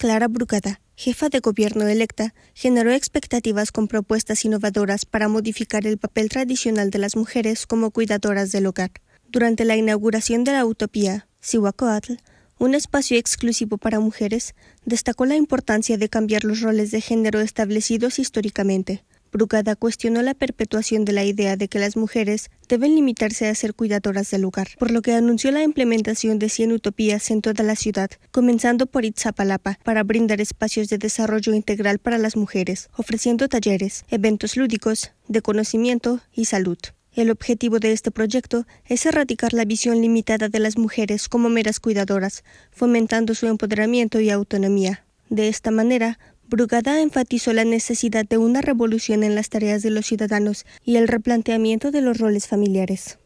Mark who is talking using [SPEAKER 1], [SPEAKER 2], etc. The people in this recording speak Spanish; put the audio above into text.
[SPEAKER 1] Clara Brucada, jefa de gobierno electa, generó expectativas con propuestas innovadoras para modificar el papel tradicional de las mujeres como cuidadoras del hogar. Durante la inauguración de la utopía Siwacoatl, un espacio exclusivo para mujeres, destacó la importancia de cambiar los roles de género establecidos históricamente. Brugada cuestionó la perpetuación de la idea de que las mujeres deben limitarse a ser cuidadoras del lugar, por lo que anunció la implementación de 100 utopías en toda la ciudad, comenzando por Itzapalapa, para brindar espacios de desarrollo integral para las mujeres, ofreciendo talleres, eventos lúdicos, de conocimiento y salud. El objetivo de este proyecto es erradicar la visión limitada de las mujeres como meras cuidadoras, fomentando su empoderamiento y autonomía. De esta manera, Brugada enfatizó la necesidad de una revolución en las tareas de los ciudadanos y el replanteamiento de los roles familiares.